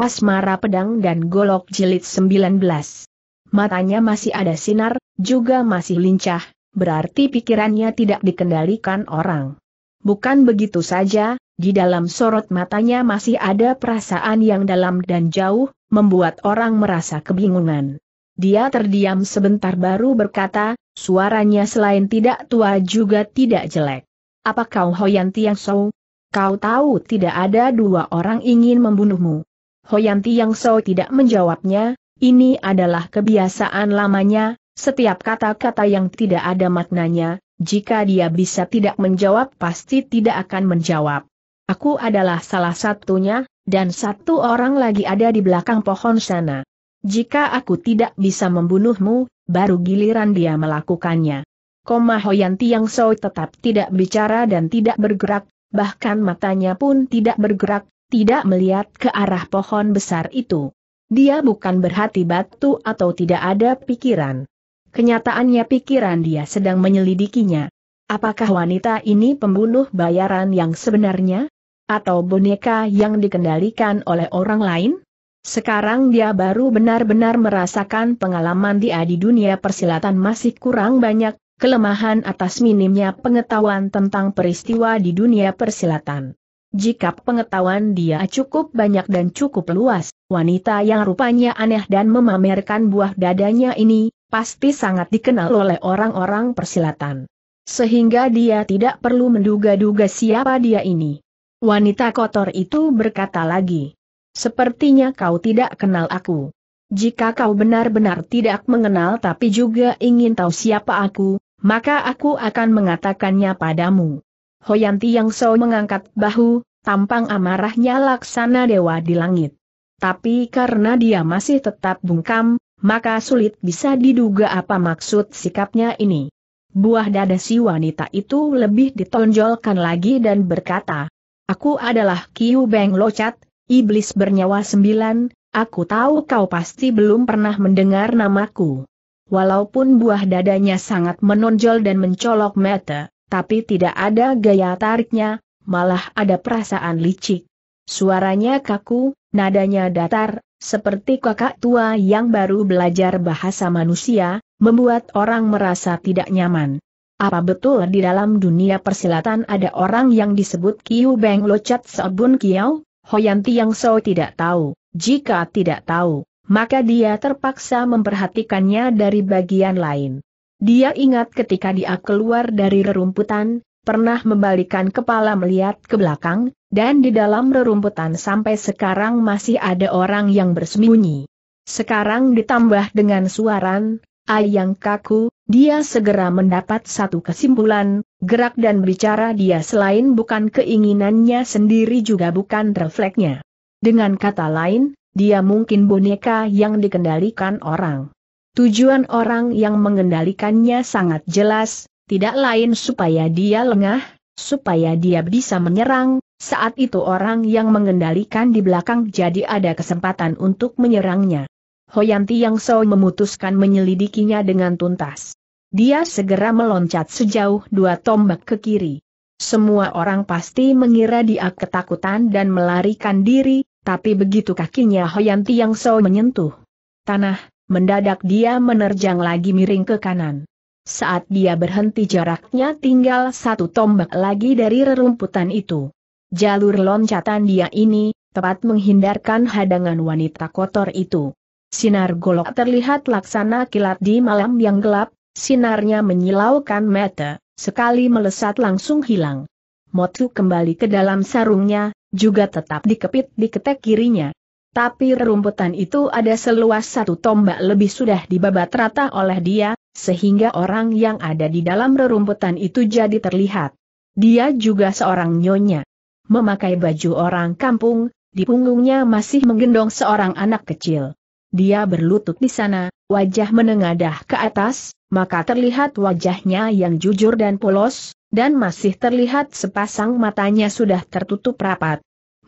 Asmara Pedang dan Golok Jilid 19. Matanya masih ada sinar, juga masih lincah, berarti pikirannya tidak dikendalikan orang. Bukan begitu saja, di dalam sorot matanya masih ada perasaan yang dalam dan jauh, membuat orang merasa kebingungan. Dia terdiam sebentar baru berkata, suaranya selain tidak tua juga tidak jelek. Apa kau Hoyan Tiang Sou? Kau tahu tidak ada dua orang ingin membunuhmu. Hoyanti Yang So tidak menjawabnya, ini adalah kebiasaan lamanya, setiap kata-kata yang tidak ada maknanya, jika dia bisa tidak menjawab pasti tidak akan menjawab. Aku adalah salah satunya, dan satu orang lagi ada di belakang pohon sana. Jika aku tidak bisa membunuhmu, baru giliran dia melakukannya. Koma Hoyanti Yang So tetap tidak bicara dan tidak bergerak, bahkan matanya pun tidak bergerak, tidak melihat ke arah pohon besar itu. Dia bukan berhati batu atau tidak ada pikiran. Kenyataannya pikiran dia sedang menyelidikinya. Apakah wanita ini pembunuh bayaran yang sebenarnya? Atau boneka yang dikendalikan oleh orang lain? Sekarang dia baru benar-benar merasakan pengalaman dia di dunia persilatan masih kurang banyak, kelemahan atas minimnya pengetahuan tentang peristiwa di dunia persilatan. Jika pengetahuan dia cukup banyak dan cukup luas, wanita yang rupanya aneh dan memamerkan buah dadanya ini, pasti sangat dikenal oleh orang-orang persilatan. Sehingga dia tidak perlu menduga-duga siapa dia ini. Wanita kotor itu berkata lagi. Sepertinya kau tidak kenal aku. Jika kau benar-benar tidak mengenal tapi juga ingin tahu siapa aku, maka aku akan mengatakannya padamu. Hoyanti yang So mengangkat bahu, tampang amarahnya laksana dewa di langit. Tapi karena dia masih tetap bungkam, maka sulit bisa diduga apa maksud sikapnya ini. Buah dada si wanita itu lebih ditonjolkan lagi dan berkata, Aku adalah Kiu Beng Locat, iblis bernyawa sembilan, aku tahu kau pasti belum pernah mendengar namaku. Walaupun buah dadanya sangat menonjol dan mencolok mata, tapi tidak ada gaya tariknya, malah ada perasaan licik. Suaranya kaku, nadanya datar, seperti kakak tua yang baru belajar bahasa manusia, membuat orang merasa tidak nyaman. Apa betul di dalam dunia persilatan ada orang yang disebut Kiu Beng Locat Sobun Kiau? Hoyanti yang So tidak tahu. Jika tidak tahu, maka dia terpaksa memperhatikannya dari bagian lain. Dia ingat ketika dia keluar dari rerumputan, pernah membalikan kepala melihat ke belakang, dan di dalam rerumputan sampai sekarang masih ada orang yang bersembunyi. Sekarang ditambah dengan suaran, ayang kaku, dia segera mendapat satu kesimpulan, gerak dan bicara dia selain bukan keinginannya sendiri juga bukan refleksnya. Dengan kata lain, dia mungkin boneka yang dikendalikan orang. Tujuan orang yang mengendalikannya sangat jelas, tidak lain supaya dia lengah, supaya dia bisa menyerang, saat itu orang yang mengendalikan di belakang jadi ada kesempatan untuk menyerangnya. Hoyanti Yang So memutuskan menyelidikinya dengan tuntas. Dia segera meloncat sejauh dua tombak ke kiri. Semua orang pasti mengira dia ketakutan dan melarikan diri, tapi begitu kakinya Hoyanti Yang So menyentuh tanah, mendadak dia menerjang lagi miring ke kanan. Saat dia berhenti jaraknya tinggal satu tombak lagi dari rerumputan itu. Jalur loncatan dia ini, tepat menghindarkan hadangan wanita kotor itu. Sinar golok terlihat laksana kilat di malam yang gelap, sinarnya menyilaukan mata, sekali melesat langsung hilang. Motu kembali ke dalam sarungnya, juga tetap dikepit di ketek kirinya. Tapi rerumputan itu ada seluas satu tombak lebih sudah dibabat rata oleh dia, sehingga orang yang ada di dalam rerumputan itu jadi terlihat. Dia juga seorang nyonya. Memakai baju orang kampung, di punggungnya masih menggendong seorang anak kecil. Dia berlutut di sana, wajah menengadah ke atas, maka terlihat wajahnya yang jujur dan polos, dan masih terlihat sepasang matanya sudah tertutup rapat.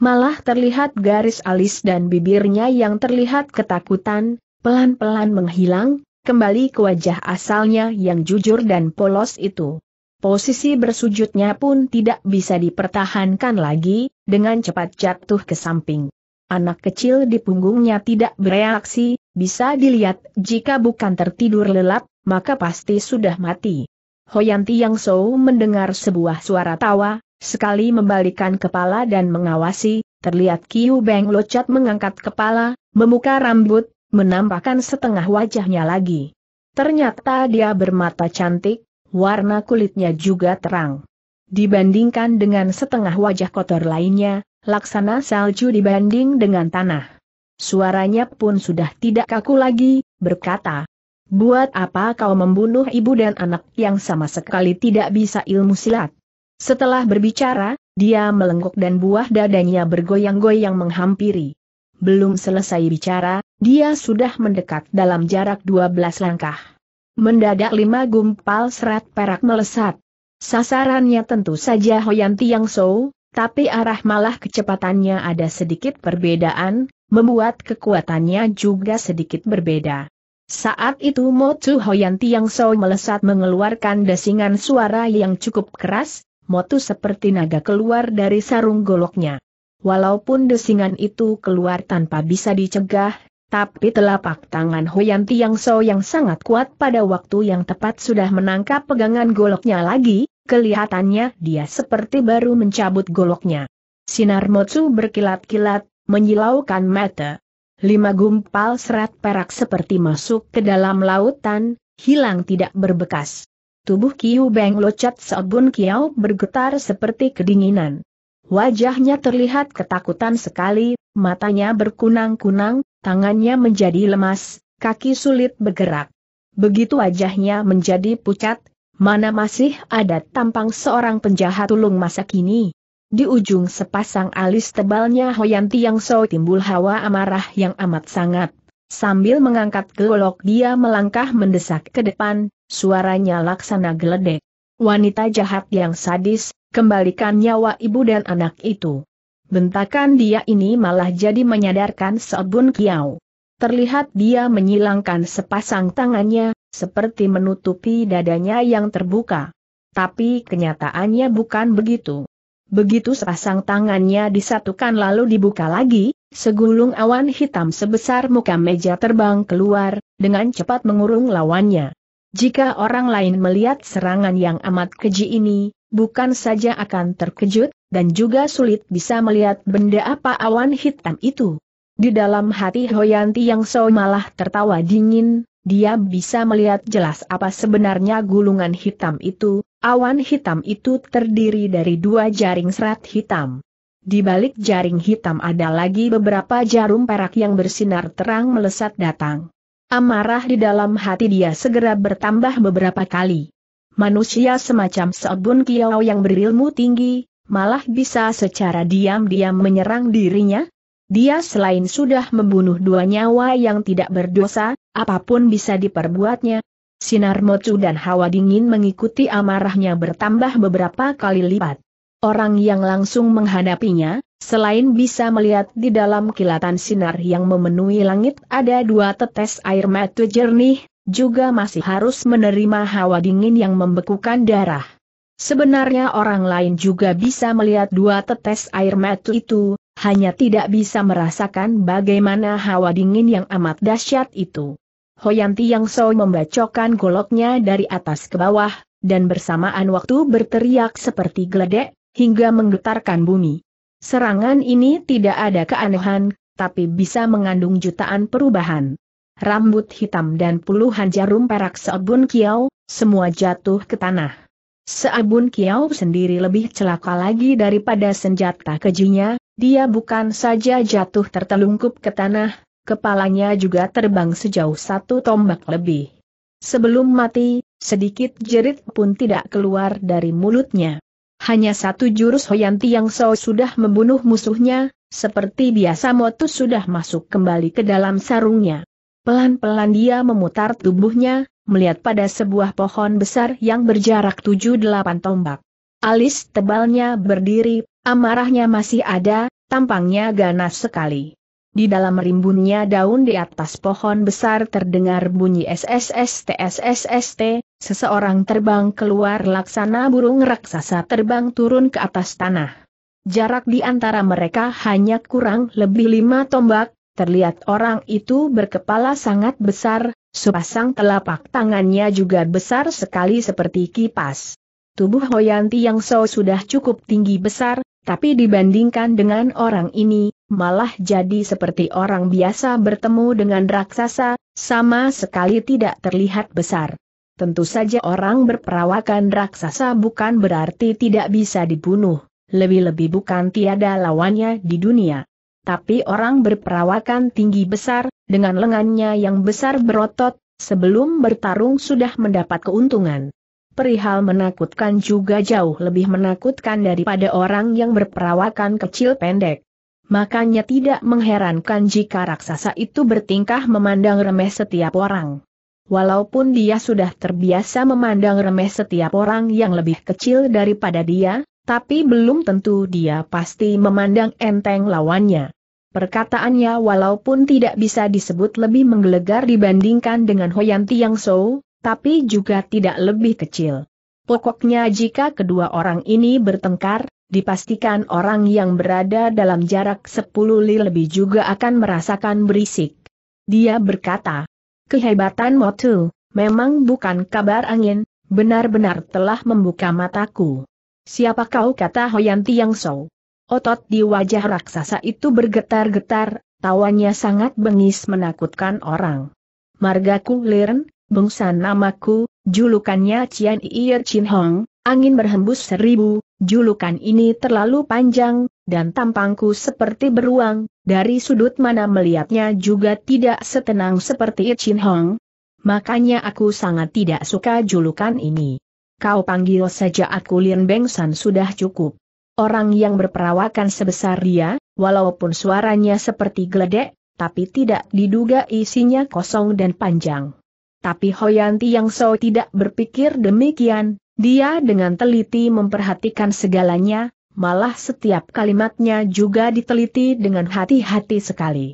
Malah terlihat garis alis dan bibirnya yang terlihat ketakutan, pelan-pelan menghilang, kembali ke wajah asalnya yang jujur dan polos itu. Posisi bersujudnya pun tidak bisa dipertahankan lagi, dengan cepat jatuh ke samping. Anak kecil di punggungnya tidak bereaksi, bisa dilihat jika bukan tertidur lelap, maka pasti sudah mati. Hoyanti Yang Sou mendengar sebuah suara tawa, Sekali membalikan kepala dan mengawasi, terlihat Kiu Beng locat mengangkat kepala, membuka rambut, menampakkan setengah wajahnya lagi. Ternyata dia bermata cantik, warna kulitnya juga terang. Dibandingkan dengan setengah wajah kotor lainnya, laksana salju dibanding dengan tanah. Suaranya pun sudah tidak kaku lagi, berkata, Buat apa kau membunuh ibu dan anak yang sama sekali tidak bisa ilmu silat? Setelah berbicara, dia melengkuk dan buah dadanya bergoyang-goyang menghampiri. Belum selesai bicara, dia sudah mendekat dalam jarak 12 langkah. Mendadak lima gumpal serat perak melesat. Sasarannya tentu saja Hoyan Tiang So, tapi arah malah kecepatannya ada sedikit perbedaan, membuat kekuatannya juga sedikit berbeda. Saat itu Motu Hoyan Tiang So melesat mengeluarkan desingan suara yang cukup keras, Motu seperti naga keluar dari sarung goloknya. Walaupun desingan itu keluar tanpa bisa dicegah, tapi telapak tangan Hoyan Tiang So yang sangat kuat pada waktu yang tepat sudah menangkap pegangan goloknya lagi, kelihatannya dia seperti baru mencabut goloknya. Sinar Motsu berkilat-kilat, menyilaukan mata. Lima gumpal serat perak seperti masuk ke dalam lautan, hilang tidak berbekas. Tubuh Kiu Beng Locat seabun Kiau bergetar seperti kedinginan. Wajahnya terlihat ketakutan sekali, matanya berkunang-kunang, tangannya menjadi lemas, kaki sulit bergerak. Begitu wajahnya menjadi pucat, mana masih ada tampang seorang penjahat tulung masa kini. Di ujung sepasang alis tebalnya Hoyanti yang so timbul hawa amarah yang amat sangat. Sambil mengangkat golok dia melangkah mendesak ke depan, suaranya laksana geledek. Wanita jahat yang sadis, kembalikan nyawa ibu dan anak itu. Bentakan dia ini malah jadi menyadarkan Seobun Kiau. Terlihat dia menyilangkan sepasang tangannya, seperti menutupi dadanya yang terbuka. Tapi kenyataannya bukan begitu. Begitu sepasang tangannya disatukan lalu dibuka lagi, segulung awan hitam sebesar muka meja terbang keluar, dengan cepat mengurung lawannya. Jika orang lain melihat serangan yang amat keji ini, bukan saja akan terkejut, dan juga sulit bisa melihat benda apa awan hitam itu. Di dalam hati Hoyanti yang so malah tertawa dingin, dia bisa melihat jelas apa sebenarnya gulungan hitam itu, awan hitam itu terdiri dari dua jaring serat hitam. Di balik jaring hitam ada lagi beberapa jarum perak yang bersinar terang melesat datang. Amarah di dalam hati dia segera bertambah beberapa kali. Manusia semacam Seobun Kiao yang berilmu tinggi, malah bisa secara diam-diam menyerang dirinya? Dia selain sudah membunuh dua nyawa yang tidak berdosa, apapun bisa diperbuatnya. Sinar Mocu dan hawa dingin mengikuti amarahnya bertambah beberapa kali lipat. Orang yang langsung menghadapinya, selain bisa melihat di dalam kilatan sinar yang memenuhi langit ada dua tetes air mata jernih, juga masih harus menerima hawa dingin yang membekukan darah. Sebenarnya orang lain juga bisa melihat dua tetes air mata itu, hanya tidak bisa merasakan bagaimana hawa dingin yang amat dahsyat itu. Hoyanti Yang So membacokan goloknya dari atas ke bawah, dan bersamaan waktu berteriak seperti geledek, hingga menggetarkan bumi. Serangan ini tidak ada keanehan, tapi bisa mengandung jutaan perubahan. Rambut hitam dan puluhan jarum perak seabun kiau, semua jatuh ke tanah. Seabun kiau sendiri lebih celaka lagi daripada senjata kejinya, dia bukan saja jatuh tertelungkup ke tanah, kepalanya juga terbang sejauh satu tombak lebih. Sebelum mati, sedikit jerit pun tidak keluar dari mulutnya. Hanya satu jurus Hoyanti yang So sudah membunuh musuhnya, seperti biasa motus sudah masuk kembali ke dalam sarungnya. Pelan-pelan dia memutar tubuhnya, melihat pada sebuah pohon besar yang berjarak tujuh delapan tombak. Alis tebalnya berdiri, amarahnya masih ada, tampangnya ganas sekali. Di dalam rimbunnya daun di atas pohon besar terdengar bunyi SSST SSST, Seseorang terbang keluar laksana burung raksasa terbang turun ke atas tanah. Jarak di antara mereka hanya kurang lebih lima tombak, terlihat orang itu berkepala sangat besar, sepasang telapak tangannya juga besar sekali seperti kipas. Tubuh Hoyanti yang so sudah cukup tinggi besar, tapi dibandingkan dengan orang ini, malah jadi seperti orang biasa bertemu dengan raksasa, sama sekali tidak terlihat besar. Tentu saja orang berperawakan raksasa bukan berarti tidak bisa dibunuh, lebih-lebih bukan tiada lawannya di dunia. Tapi orang berperawakan tinggi besar, dengan lengannya yang besar berotot, sebelum bertarung sudah mendapat keuntungan. Perihal menakutkan juga jauh lebih menakutkan daripada orang yang berperawakan kecil pendek. Makanya tidak mengherankan jika raksasa itu bertingkah memandang remeh setiap orang. Walaupun dia sudah terbiasa memandang remeh setiap orang yang lebih kecil daripada dia, tapi belum tentu dia pasti memandang enteng lawannya. Perkataannya walaupun tidak bisa disebut lebih menggelegar dibandingkan dengan Hoyanti Yang So, tapi juga tidak lebih kecil. Pokoknya jika kedua orang ini bertengkar, dipastikan orang yang berada dalam jarak 10 li lebih juga akan merasakan berisik. Dia berkata, Kehebatan Motu, memang bukan kabar angin, benar-benar telah membuka mataku. Siapa kau kata Hoyan Tiang Sou? Otot di wajah raksasa itu bergetar-getar, tawanya sangat bengis menakutkan orang. Margaku Liren, bangsa namaku, julukannya Cian Iyer Chin Hong, angin berhembus seribu, julukan ini terlalu panjang, dan tampangku seperti beruang, dari sudut mana melihatnya juga tidak setenang seperti Chin Hong. Makanya aku sangat tidak suka julukan ini. Kau panggil saja aku Lin Beng San sudah cukup. Orang yang berperawakan sebesar dia, walaupun suaranya seperti geledek, tapi tidak diduga isinya kosong dan panjang. Tapi Hoyanti yang so tidak berpikir demikian, dia dengan teliti memperhatikan segalanya, malah setiap kalimatnya juga diteliti dengan hati-hati sekali.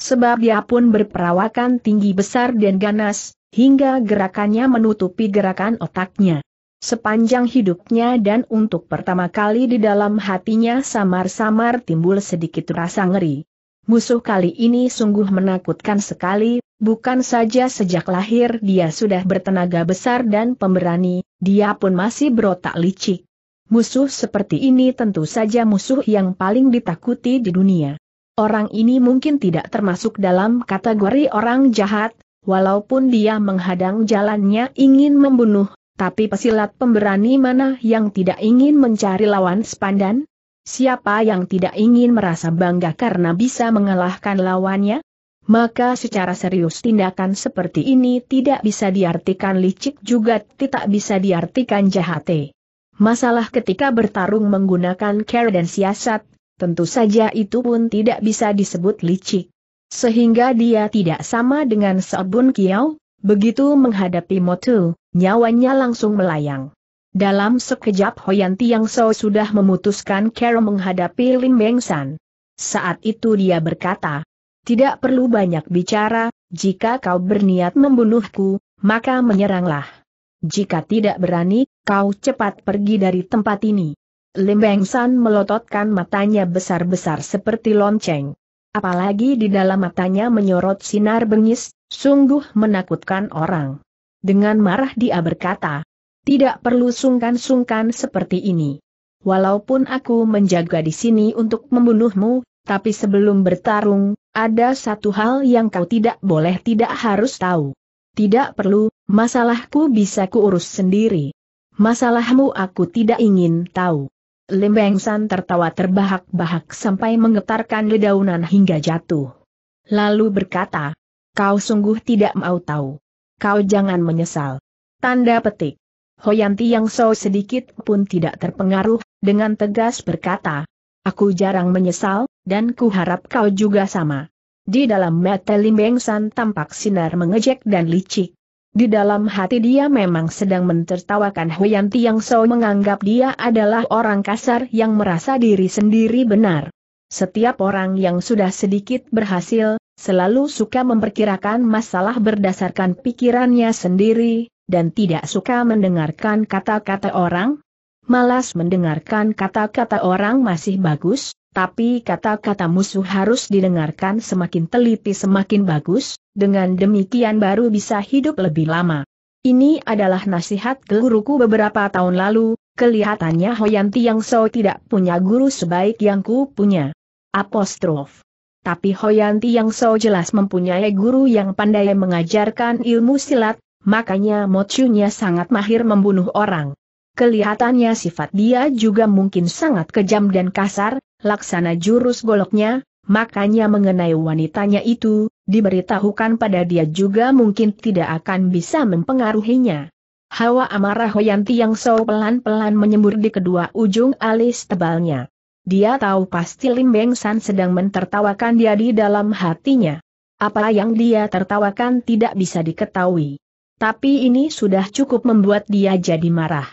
Sebab dia pun berperawakan tinggi besar dan ganas, hingga gerakannya menutupi gerakan otaknya. Sepanjang hidupnya dan untuk pertama kali di dalam hatinya samar-samar timbul sedikit rasa ngeri. Musuh kali ini sungguh menakutkan sekali, bukan saja sejak lahir dia sudah bertenaga besar dan pemberani, dia pun masih berotak licik. Musuh seperti ini tentu saja musuh yang paling ditakuti di dunia. Orang ini mungkin tidak termasuk dalam kategori orang jahat, walaupun dia menghadang jalannya ingin membunuh, tapi pesilat pemberani mana yang tidak ingin mencari lawan sepandan? Siapa yang tidak ingin merasa bangga karena bisa mengalahkan lawannya? Maka secara serius tindakan seperti ini tidak bisa diartikan licik juga tidak bisa diartikan jahat. Masalah ketika bertarung menggunakan care dan siasat, tentu saja itu pun tidak bisa disebut licik. Sehingga dia tidak sama dengan Seobun Kiao, begitu menghadapi Motu, nyawanya langsung melayang. Dalam sekejap Hoyan Tiang So sudah memutuskan Carol menghadapi Lim Beng San. Saat itu dia berkata, tidak perlu banyak bicara, jika kau berniat membunuhku, maka menyeranglah. Jika tidak berani, Kau cepat pergi dari tempat ini. Lim San melototkan matanya besar-besar seperti lonceng. Apalagi di dalam matanya menyorot sinar bengis, sungguh menakutkan orang. Dengan marah dia berkata, tidak perlu sungkan-sungkan seperti ini. Walaupun aku menjaga di sini untuk membunuhmu, tapi sebelum bertarung, ada satu hal yang kau tidak boleh tidak harus tahu. Tidak perlu, masalahku bisa kuurus sendiri masalahmu aku tidak ingin tahu. Lembeng San tertawa terbahak-bahak sampai menggetarkan dedaunan hingga jatuh. Lalu berkata, kau sungguh tidak mau tahu. Kau jangan menyesal. Tanda petik. Hoyanti yang so sedikit pun tidak terpengaruh, dengan tegas berkata, Aku jarang menyesal, dan kuharap kau juga sama. Di dalam mata Limbeng San tampak sinar mengejek dan licik. Di dalam hati dia memang sedang mentertawakan Huyan Tiang So menganggap dia adalah orang kasar yang merasa diri sendiri benar. Setiap orang yang sudah sedikit berhasil, selalu suka memperkirakan masalah berdasarkan pikirannya sendiri, dan tidak suka mendengarkan kata-kata orang. Malas mendengarkan kata-kata orang masih bagus, tapi kata-kata musuh harus didengarkan semakin teliti semakin bagus, dengan demikian baru bisa hidup lebih lama. Ini adalah nasihat guruku beberapa tahun lalu, kelihatannya Hoyan yang so tidak punya guru sebaik yang ku punya. Apostrof. Tapi Hoyan yang so jelas mempunyai guru yang pandai mengajarkan ilmu silat, makanya mochunya sangat mahir membunuh orang. Kelihatannya sifat dia juga mungkin sangat kejam dan kasar, laksana jurus goloknya, makanya mengenai wanitanya itu, diberitahukan pada dia juga mungkin tidak akan bisa mempengaruhinya. Hawa amarah Hoyanti yang so pelan-pelan menyembur di kedua ujung alis tebalnya. Dia tahu pasti Lim Beng San sedang mentertawakan dia di dalam hatinya. Apa yang dia tertawakan tidak bisa diketahui. Tapi ini sudah cukup membuat dia jadi marah.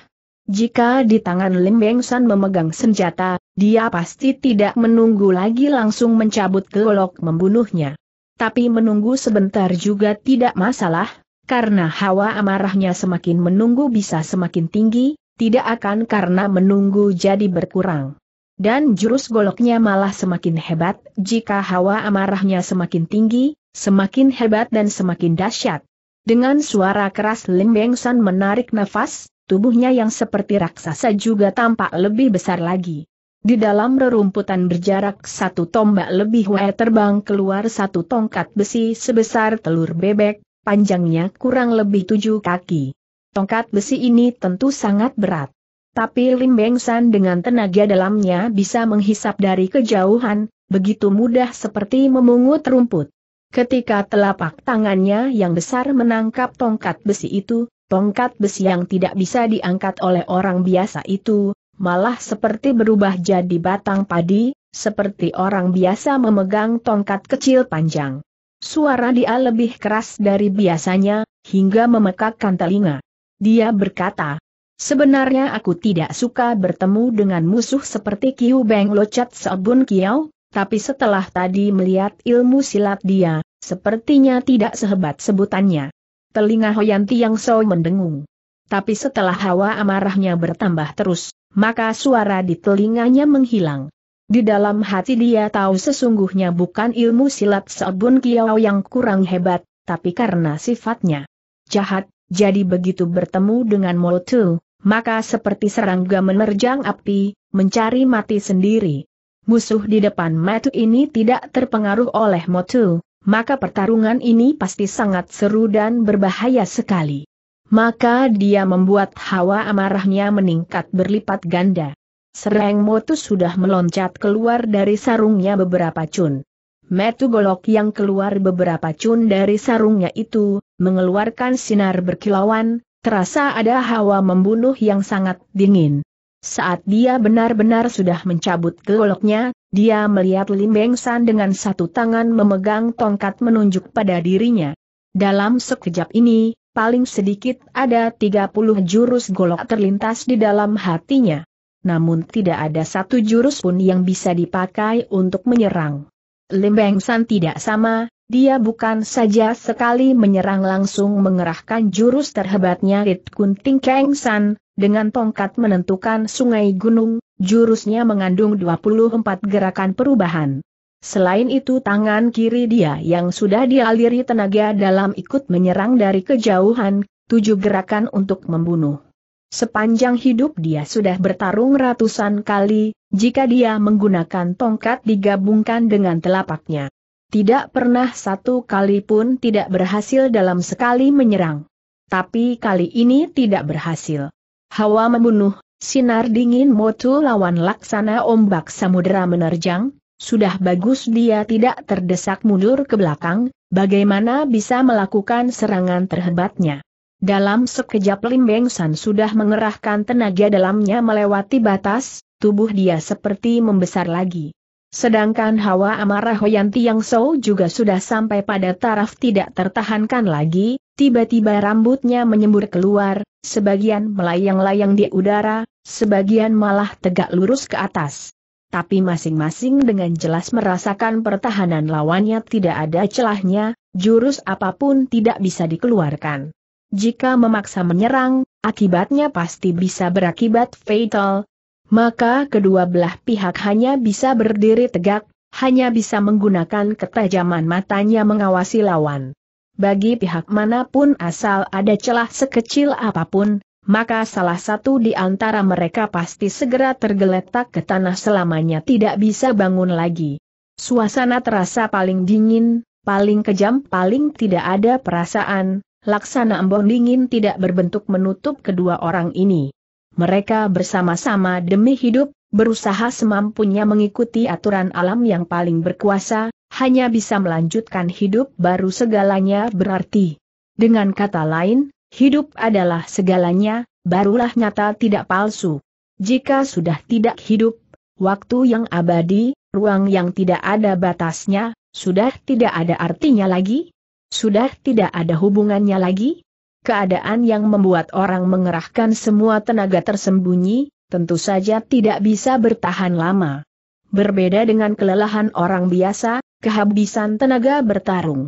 Jika di tangan Lim Beng San memegang senjata, dia pasti tidak menunggu lagi langsung mencabut golok membunuhnya tapi menunggu sebentar juga tidak masalah, karena hawa amarahnya semakin menunggu bisa semakin tinggi, tidak akan karena menunggu jadi berkurang. Dan jurus goloknya malah semakin hebat, jika hawa amarahnya semakin tinggi, semakin hebat dan semakin dahsyat. Dengan suara keras Lim Beng San menarik nafas, tubuhnya yang seperti raksasa juga tampak lebih besar lagi. Di dalam rerumputan berjarak satu tombak lebih Wei terbang keluar satu tongkat besi sebesar telur bebek, panjangnya kurang lebih tujuh kaki. Tongkat besi ini tentu sangat berat. Tapi Lim Beng San dengan tenaga dalamnya bisa menghisap dari kejauhan, begitu mudah seperti memungut rumput. Ketika telapak tangannya yang besar menangkap tongkat besi itu, tongkat besi yang tidak bisa diangkat oleh orang biasa itu, malah seperti berubah jadi batang padi, seperti orang biasa memegang tongkat kecil panjang. Suara dia lebih keras dari biasanya, hingga memekakkan telinga. Dia berkata, Sebenarnya aku tidak suka bertemu dengan musuh seperti Kiu Beng Locat Seobun Kiau, tapi setelah tadi melihat ilmu silat dia, sepertinya tidak sehebat sebutannya. Telinga Hoyanti yang so mendengung. Tapi setelah hawa amarahnya bertambah terus, maka suara di telinganya menghilang. Di dalam hati dia tahu sesungguhnya bukan ilmu silat Sobun Kiao yang kurang hebat, tapi karena sifatnya jahat, jadi begitu bertemu dengan Molotu, maka seperti serangga menerjang api, mencari mati sendiri. Musuh di depan Matu ini tidak terpengaruh oleh Motu, maka pertarungan ini pasti sangat seru dan berbahaya sekali maka dia membuat hawa amarahnya meningkat berlipat ganda. Sereng motus sudah meloncat keluar dari sarungnya beberapa cun. Metu golok yang keluar beberapa cun dari sarungnya itu, mengeluarkan sinar berkilauan, terasa ada hawa membunuh yang sangat dingin. Saat dia benar-benar sudah mencabut goloknya, dia melihat Lim Beng San dengan satu tangan memegang tongkat menunjuk pada dirinya. Dalam sekejap ini, paling sedikit ada 30 jurus golok terlintas di dalam hatinya. Namun tidak ada satu jurus pun yang bisa dipakai untuk menyerang. Lembang San tidak sama, dia bukan saja sekali menyerang langsung mengerahkan jurus terhebatnya Rit Kunting Keng San, dengan tongkat menentukan sungai gunung, jurusnya mengandung 24 gerakan perubahan. Selain itu tangan kiri dia yang sudah dialiri tenaga dalam ikut menyerang dari kejauhan, tujuh gerakan untuk membunuh. Sepanjang hidup dia sudah bertarung ratusan kali, jika dia menggunakan tongkat digabungkan dengan telapaknya. Tidak pernah satu kali pun tidak berhasil dalam sekali menyerang. Tapi kali ini tidak berhasil. Hawa membunuh, sinar dingin motu lawan laksana ombak samudera menerjang, sudah bagus dia tidak terdesak mundur ke belakang, bagaimana bisa melakukan serangan terhebatnya. Dalam sekejap Lim Beng San sudah mengerahkan tenaga dalamnya melewati batas, tubuh dia seperti membesar lagi. Sedangkan hawa amarah Hoyan Tiang So juga sudah sampai pada taraf tidak tertahankan lagi, tiba-tiba rambutnya menyembur keluar, sebagian melayang-layang di udara, sebagian malah tegak lurus ke atas tapi masing-masing dengan jelas merasakan pertahanan lawannya tidak ada celahnya, jurus apapun tidak bisa dikeluarkan. Jika memaksa menyerang, akibatnya pasti bisa berakibat fatal. Maka kedua belah pihak hanya bisa berdiri tegak, hanya bisa menggunakan ketajaman matanya mengawasi lawan. Bagi pihak manapun asal ada celah sekecil apapun, maka salah satu di antara mereka pasti segera tergeletak ke tanah selamanya tidak bisa bangun lagi. Suasana terasa paling dingin, paling kejam, paling tidak ada perasaan, laksana embon dingin tidak berbentuk menutup kedua orang ini. Mereka bersama-sama demi hidup, berusaha semampunya mengikuti aturan alam yang paling berkuasa, hanya bisa melanjutkan hidup baru segalanya berarti. Dengan kata lain, Hidup adalah segalanya, barulah nyata tidak palsu. Jika sudah tidak hidup, waktu yang abadi, ruang yang tidak ada batasnya, sudah tidak ada artinya lagi? Sudah tidak ada hubungannya lagi? Keadaan yang membuat orang mengerahkan semua tenaga tersembunyi, tentu saja tidak bisa bertahan lama. Berbeda dengan kelelahan orang biasa, kehabisan tenaga bertarung.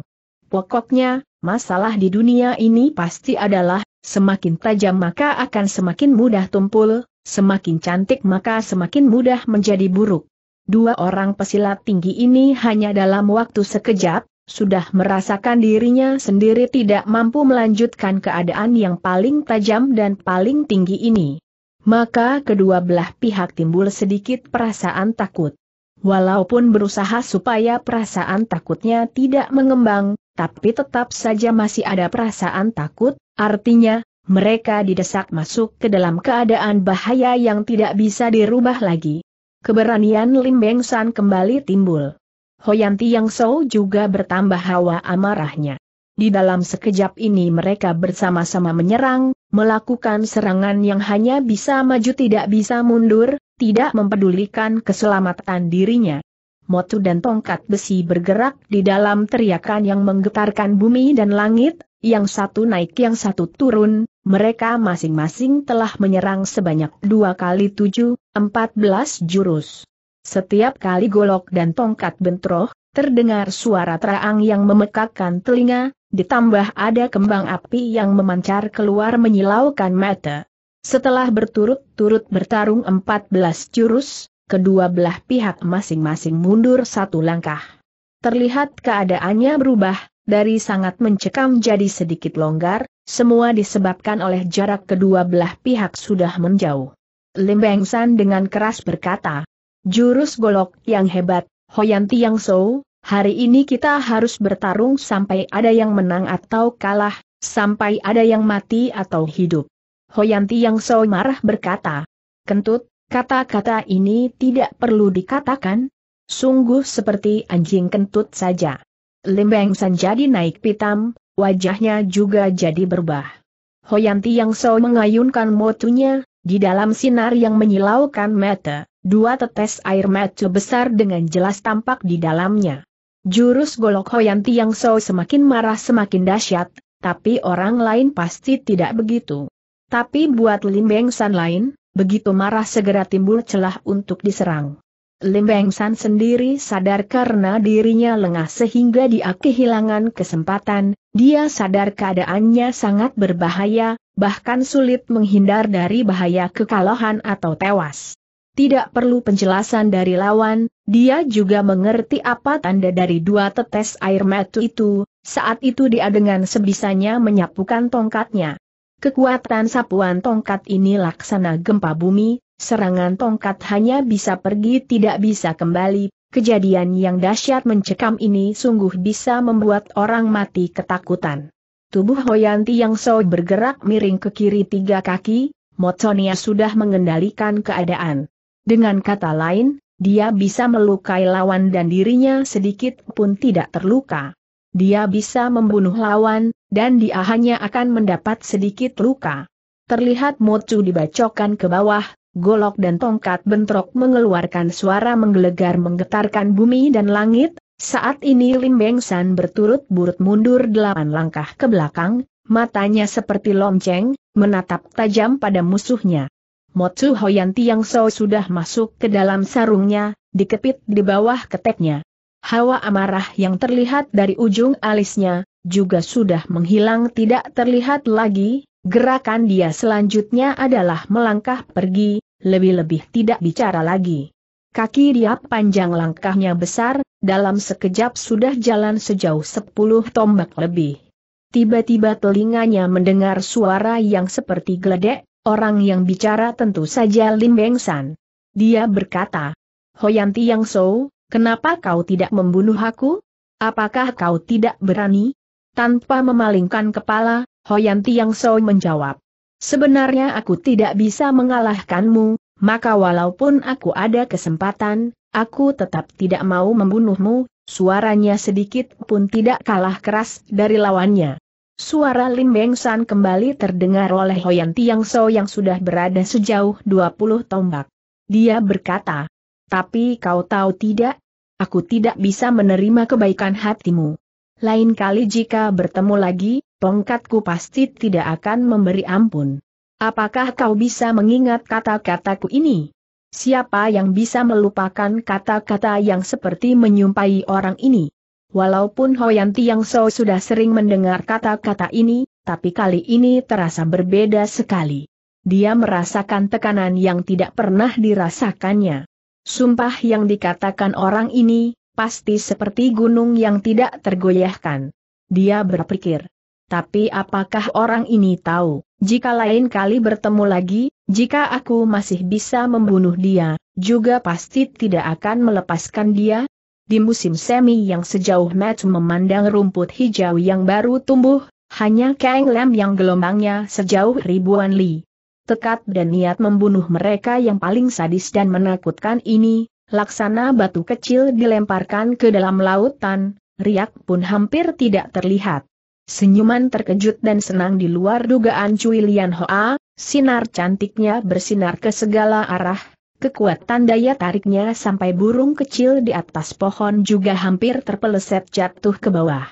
Pokoknya, masalah di dunia ini pasti adalah, semakin tajam maka akan semakin mudah tumpul, semakin cantik maka semakin mudah menjadi buruk. Dua orang pesilat tinggi ini hanya dalam waktu sekejap, sudah merasakan dirinya sendiri tidak mampu melanjutkan keadaan yang paling tajam dan paling tinggi ini. Maka kedua belah pihak timbul sedikit perasaan takut. Walaupun berusaha supaya perasaan takutnya tidak mengembang, tapi tetap saja masih ada perasaan takut, artinya, mereka didesak masuk ke dalam keadaan bahaya yang tidak bisa dirubah lagi. Keberanian Lim Beng San kembali timbul. Hoyanti Yang Sou juga bertambah hawa amarahnya. Di dalam sekejap ini mereka bersama-sama menyerang, melakukan serangan yang hanya bisa maju tidak bisa mundur, tidak mempedulikan keselamatan dirinya motu dan tongkat besi bergerak di dalam teriakan yang menggetarkan bumi dan langit, yang satu naik yang satu turun, mereka masing-masing telah menyerang sebanyak dua kali tujuh, empat belas jurus. Setiap kali golok dan tongkat bentroh, terdengar suara terang yang memekakkan telinga, ditambah ada kembang api yang memancar keluar menyilaukan mata. Setelah berturut-turut bertarung 14 jurus, kedua belah pihak masing-masing mundur satu langkah. Terlihat keadaannya berubah, dari sangat mencekam jadi sedikit longgar, semua disebabkan oleh jarak kedua belah pihak sudah menjauh. Lim Beng San dengan keras berkata, Jurus golok yang hebat, Hoyan Tiang So, hari ini kita harus bertarung sampai ada yang menang atau kalah, sampai ada yang mati atau hidup. Hoyan Tiang so marah berkata, Kentut, Kata-kata ini tidak perlu dikatakan, sungguh seperti anjing kentut saja. Limbeng San jadi naik pitam, wajahnya juga jadi berbah. Hoyanti yang so mengayunkan motunya, di dalam sinar yang menyilaukan mata, dua tetes air mata besar dengan jelas tampak di dalamnya. Jurus golok Hoyanti yang so semakin marah semakin dahsyat, tapi orang lain pasti tidak begitu. Tapi buat Limbeng San lain, begitu marah segera timbul celah untuk diserang. Lim Beng San sendiri sadar karena dirinya lengah sehingga dia kehilangan kesempatan, dia sadar keadaannya sangat berbahaya, bahkan sulit menghindar dari bahaya kekalahan atau tewas. Tidak perlu penjelasan dari lawan, dia juga mengerti apa tanda dari dua tetes air mata itu, saat itu dia dengan sebisanya menyapukan tongkatnya. Kekuatan sapuan tongkat ini laksana gempa bumi, serangan tongkat hanya bisa pergi tidak bisa kembali, kejadian yang dahsyat mencekam ini sungguh bisa membuat orang mati ketakutan. Tubuh Hoyanti yang so bergerak miring ke kiri tiga kaki, Motsonia sudah mengendalikan keadaan. Dengan kata lain, dia bisa melukai lawan dan dirinya sedikit pun tidak terluka. Dia bisa membunuh lawan, dan dia hanya akan mendapat sedikit luka. Terlihat Mocu dibacokan ke bawah, golok dan tongkat bentrok mengeluarkan suara menggelegar menggetarkan bumi dan langit, saat ini Lim Beng San berturut-burut mundur delapan langkah ke belakang, matanya seperti lonceng, menatap tajam pada musuhnya. Motsu Hoyan Tiang So sudah masuk ke dalam sarungnya, dikepit di bawah keteknya. Hawa amarah yang terlihat dari ujung alisnya, juga sudah menghilang tidak terlihat lagi, gerakan dia selanjutnya adalah melangkah pergi, lebih-lebih tidak bicara lagi. Kaki dia panjang langkahnya besar, dalam sekejap sudah jalan sejauh sepuluh tombak lebih. Tiba-tiba telinganya mendengar suara yang seperti geledek, orang yang bicara tentu saja Lim Beng San. Dia berkata, Hoyanti Yang So, Kenapa kau tidak membunuh aku? Apakah kau tidak berani? Tanpa memalingkan kepala, Hoyanti Yang So menjawab. Sebenarnya aku tidak bisa mengalahkanmu, maka walaupun aku ada kesempatan, aku tetap tidak mau membunuhmu, suaranya sedikit pun tidak kalah keras dari lawannya. Suara Lim Beng San kembali terdengar oleh Hoyanti Yang So yang sudah berada sejauh 20 tombak. Dia berkata, tapi kau tahu tidak, aku tidak bisa menerima kebaikan hatimu. Lain kali jika bertemu lagi, tongkatku pasti tidak akan memberi ampun. Apakah kau bisa mengingat kata-kataku ini? Siapa yang bisa melupakan kata-kata yang seperti menyumpai orang ini? Walaupun Hoyanti yang so sudah sering mendengar kata-kata ini, tapi kali ini terasa berbeda sekali. Dia merasakan tekanan yang tidak pernah dirasakannya. Sumpah yang dikatakan orang ini, pasti seperti gunung yang tidak tergoyahkan. Dia berpikir. Tapi apakah orang ini tahu, jika lain kali bertemu lagi, jika aku masih bisa membunuh dia, juga pasti tidak akan melepaskan dia? Di musim semi yang sejauh match memandang rumput hijau yang baru tumbuh, hanya Kang Lam yang gelombangnya sejauh ribuan li tekad dan niat membunuh mereka yang paling sadis dan menakutkan ini, laksana batu kecil dilemparkan ke dalam lautan, riak pun hampir tidak terlihat. Senyuman terkejut dan senang di luar dugaan Cui Lian Hoa, sinar cantiknya bersinar ke segala arah, kekuatan daya tariknya sampai burung kecil di atas pohon juga hampir terpeleset jatuh ke bawah.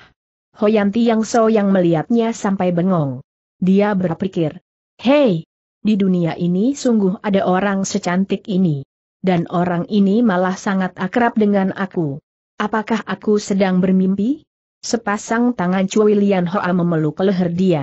Hoyanti Yang So yang melihatnya sampai bengong. Dia berpikir, Hei, di dunia ini sungguh ada orang secantik ini. Dan orang ini malah sangat akrab dengan aku. Apakah aku sedang bermimpi? Sepasang tangan Cui Lian Hoa memeluk leher dia.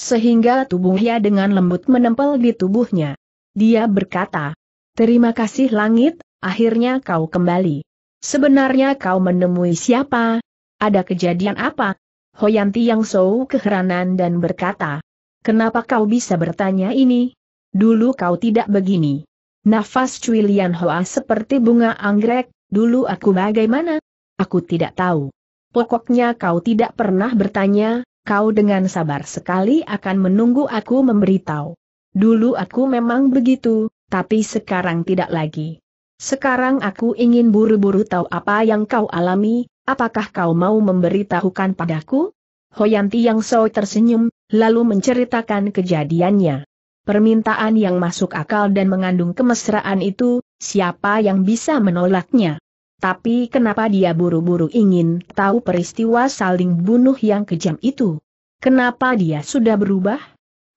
Sehingga tubuhnya dengan lembut menempel di tubuhnya. Dia berkata, Terima kasih langit, akhirnya kau kembali. Sebenarnya kau menemui siapa? Ada kejadian apa? Hoyanti Yang Sou keheranan dan berkata, Kenapa kau bisa bertanya ini? Dulu kau tidak begini. Nafas Cui Lian Hoa seperti bunga anggrek, dulu aku bagaimana? Aku tidak tahu. Pokoknya kau tidak pernah bertanya, kau dengan sabar sekali akan menunggu aku memberitahu. Dulu aku memang begitu, tapi sekarang tidak lagi. Sekarang aku ingin buru-buru tahu apa yang kau alami, apakah kau mau memberitahukan padaku? Hoyanti Yang So tersenyum, lalu menceritakan kejadiannya. Permintaan yang masuk akal dan mengandung kemesraan itu, siapa yang bisa menolaknya? Tapi kenapa dia buru-buru ingin tahu peristiwa saling bunuh yang kejam itu? Kenapa dia sudah berubah?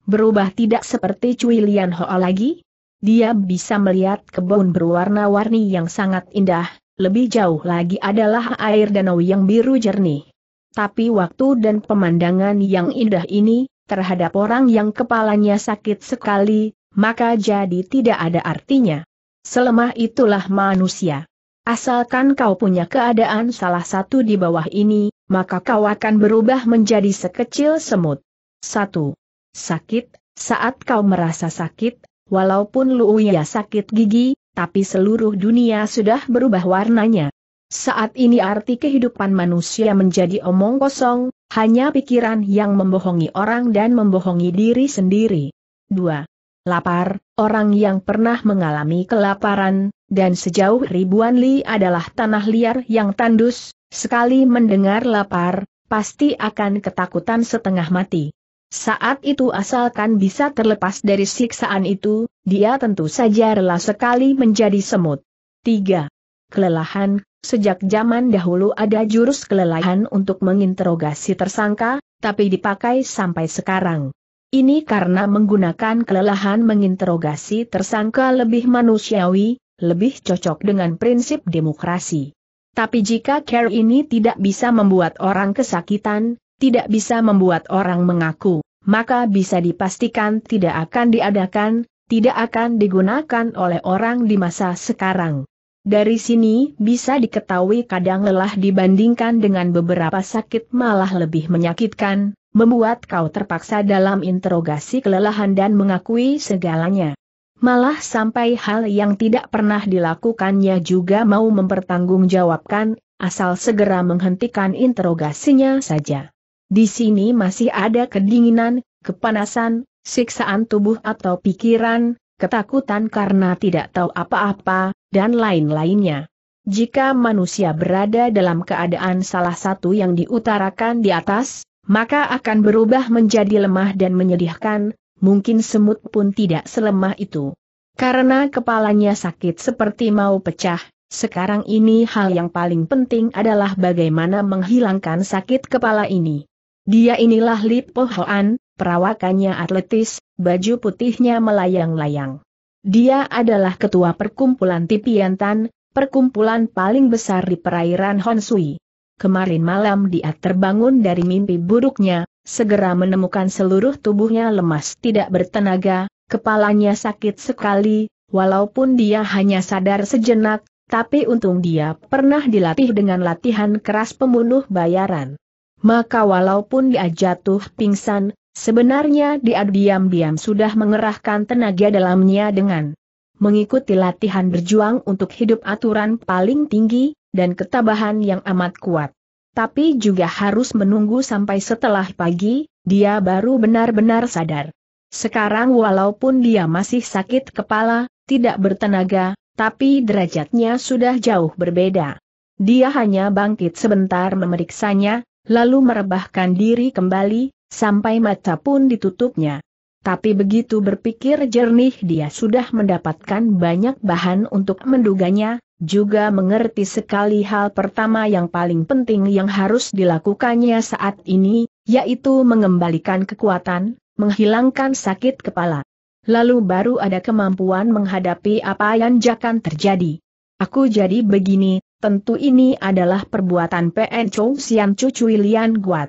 Berubah tidak seperti Cui Lian Hoa lagi? Dia bisa melihat kebun berwarna-warni yang sangat indah, lebih jauh lagi adalah air danau yang biru jernih. Tapi waktu dan pemandangan yang indah ini, terhadap orang yang kepalanya sakit sekali, maka jadi tidak ada artinya. Selemah itulah manusia. Asalkan kau punya keadaan salah satu di bawah ini, maka kau akan berubah menjadi sekecil semut. 1. Sakit, saat kau merasa sakit, walaupun Luuya sakit gigi, tapi seluruh dunia sudah berubah warnanya. Saat ini arti kehidupan manusia menjadi omong kosong, hanya pikiran yang membohongi orang dan membohongi diri sendiri. 2. Lapar, orang yang pernah mengalami kelaparan, dan sejauh ribuan li adalah tanah liar yang tandus, sekali mendengar lapar, pasti akan ketakutan setengah mati. Saat itu asalkan bisa terlepas dari siksaan itu, dia tentu saja rela sekali menjadi semut. 3 kelelahan, sejak zaman dahulu ada jurus kelelahan untuk menginterogasi tersangka, tapi dipakai sampai sekarang. Ini karena menggunakan kelelahan menginterogasi tersangka lebih manusiawi, lebih cocok dengan prinsip demokrasi. Tapi jika care ini tidak bisa membuat orang kesakitan, tidak bisa membuat orang mengaku, maka bisa dipastikan tidak akan diadakan, tidak akan digunakan oleh orang di masa sekarang. Dari sini bisa diketahui kadang lelah dibandingkan dengan beberapa sakit malah lebih menyakitkan, membuat kau terpaksa dalam interogasi kelelahan dan mengakui segalanya. Malah sampai hal yang tidak pernah dilakukannya juga mau mempertanggungjawabkan, asal segera menghentikan interogasinya saja. Di sini masih ada kedinginan, kepanasan, siksaan tubuh atau pikiran, ketakutan karena tidak tahu apa-apa, dan lain-lainnya. Jika manusia berada dalam keadaan salah satu yang diutarakan di atas, maka akan berubah menjadi lemah dan menyedihkan, mungkin semut pun tidak selemah itu. Karena kepalanya sakit seperti mau pecah, sekarang ini hal yang paling penting adalah bagaimana menghilangkan sakit kepala ini. Dia inilah Lip Pohoan, perawakannya atletis, baju putihnya melayang-layang. Dia adalah ketua perkumpulan Tipiantan, perkumpulan paling besar di perairan Honsui. Kemarin malam dia terbangun dari mimpi buruknya, segera menemukan seluruh tubuhnya lemas tidak bertenaga, kepalanya sakit sekali, walaupun dia hanya sadar sejenak, tapi untung dia pernah dilatih dengan latihan keras pembunuh bayaran. Maka walaupun dia jatuh pingsan, Sebenarnya dia diam-diam sudah mengerahkan tenaga dalamnya dengan mengikuti latihan berjuang untuk hidup aturan paling tinggi, dan ketabahan yang amat kuat. Tapi juga harus menunggu sampai setelah pagi, dia baru benar-benar sadar. Sekarang walaupun dia masih sakit kepala, tidak bertenaga, tapi derajatnya sudah jauh berbeda. Dia hanya bangkit sebentar memeriksanya, lalu merebahkan diri kembali, Sampai mata pun ditutupnya. Tapi begitu berpikir jernih dia sudah mendapatkan banyak bahan untuk menduganya, juga mengerti sekali hal pertama yang paling penting yang harus dilakukannya saat ini, yaitu mengembalikan kekuatan, menghilangkan sakit kepala. Lalu baru ada kemampuan menghadapi apa yang akan terjadi. Aku jadi begini, tentu ini adalah perbuatan PN Chou Sian Cucu Lian Guat.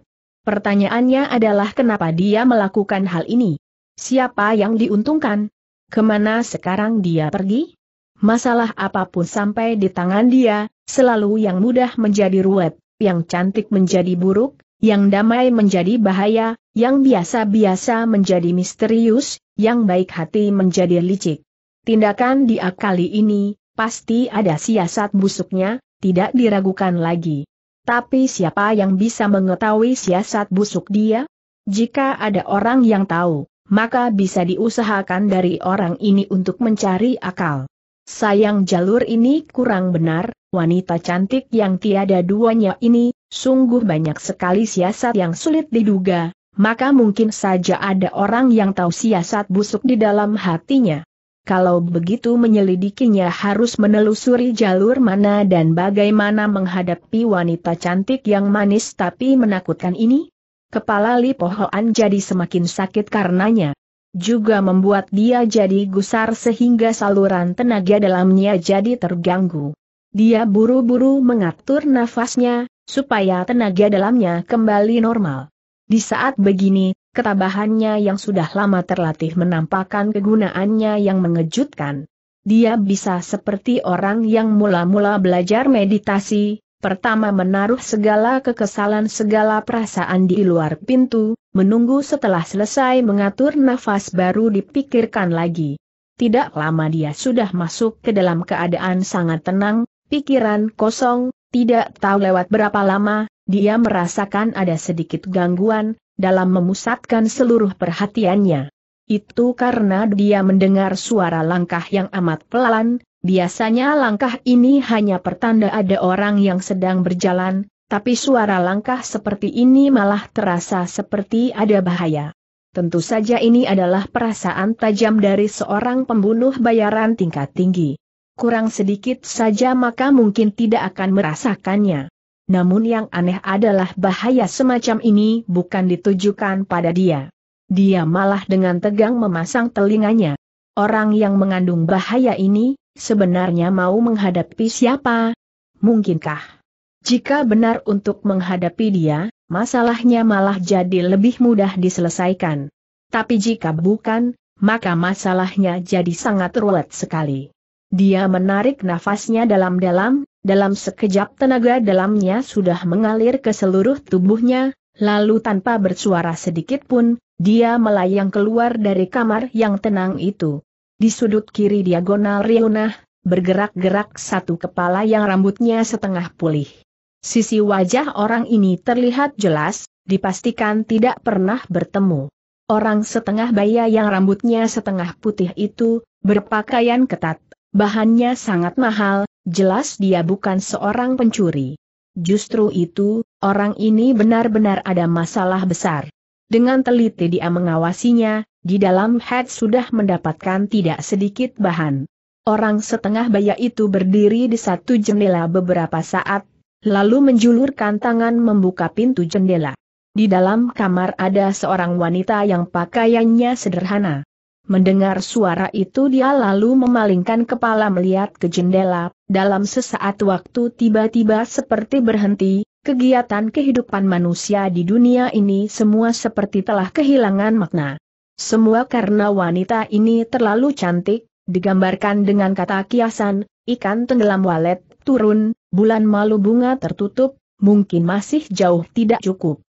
Pertanyaannya adalah kenapa dia melakukan hal ini? Siapa yang diuntungkan? Kemana sekarang dia pergi? Masalah apapun sampai di tangan dia, selalu yang mudah menjadi ruwet, yang cantik menjadi buruk, yang damai menjadi bahaya, yang biasa-biasa menjadi misterius, yang baik hati menjadi licik. Tindakan dia kali ini, pasti ada siasat busuknya, tidak diragukan lagi. Tapi siapa yang bisa mengetahui siasat busuk dia? Jika ada orang yang tahu, maka bisa diusahakan dari orang ini untuk mencari akal. Sayang jalur ini kurang benar, wanita cantik yang tiada duanya ini, sungguh banyak sekali siasat yang sulit diduga, maka mungkin saja ada orang yang tahu siasat busuk di dalam hatinya. Kalau begitu menyelidikinya harus menelusuri jalur mana dan bagaimana menghadapi wanita cantik yang manis tapi menakutkan ini? Kepala Li Pohoan jadi semakin sakit karenanya. Juga membuat dia jadi gusar sehingga saluran tenaga dalamnya jadi terganggu. Dia buru-buru mengatur nafasnya, supaya tenaga dalamnya kembali normal. Di saat begini, ketabahannya yang sudah lama terlatih menampakkan kegunaannya yang mengejutkan. Dia bisa seperti orang yang mula-mula belajar meditasi, pertama menaruh segala kekesalan segala perasaan di luar pintu, menunggu setelah selesai mengatur nafas baru dipikirkan lagi. Tidak lama dia sudah masuk ke dalam keadaan sangat tenang, pikiran kosong, tidak tahu lewat berapa lama, dia merasakan ada sedikit gangguan dalam memusatkan seluruh perhatiannya. Itu karena dia mendengar suara langkah yang amat pelan, biasanya langkah ini hanya pertanda ada orang yang sedang berjalan, tapi suara langkah seperti ini malah terasa seperti ada bahaya. Tentu saja ini adalah perasaan tajam dari seorang pembunuh bayaran tingkat tinggi. Kurang sedikit saja maka mungkin tidak akan merasakannya namun yang aneh adalah bahaya semacam ini bukan ditujukan pada dia. Dia malah dengan tegang memasang telinganya. Orang yang mengandung bahaya ini, sebenarnya mau menghadapi siapa? Mungkinkah? Jika benar untuk menghadapi dia, masalahnya malah jadi lebih mudah diselesaikan. Tapi jika bukan, maka masalahnya jadi sangat ruwet sekali. Dia menarik nafasnya dalam-dalam, dalam sekejap tenaga dalamnya sudah mengalir ke seluruh tubuhnya, lalu tanpa bersuara sedikit pun, dia melayang keluar dari kamar yang tenang itu. Di sudut kiri diagonal Riunah, bergerak-gerak satu kepala yang rambutnya setengah pulih. Sisi wajah orang ini terlihat jelas, dipastikan tidak pernah bertemu. Orang setengah baya yang rambutnya setengah putih itu, berpakaian ketat, bahannya sangat mahal, jelas dia bukan seorang pencuri. Justru itu, orang ini benar-benar ada masalah besar. Dengan teliti dia mengawasinya, di dalam head sudah mendapatkan tidak sedikit bahan. Orang setengah baya itu berdiri di satu jendela beberapa saat, lalu menjulurkan tangan membuka pintu jendela. Di dalam kamar ada seorang wanita yang pakaiannya sederhana. Mendengar suara itu dia lalu memalingkan kepala melihat ke jendela, dalam sesaat waktu tiba-tiba seperti berhenti, kegiatan kehidupan manusia di dunia ini semua seperti telah kehilangan makna. Semua karena wanita ini terlalu cantik, digambarkan dengan kata kiasan, ikan tenggelam walet, turun, bulan malu bunga tertutup, mungkin masih jauh tidak cukup.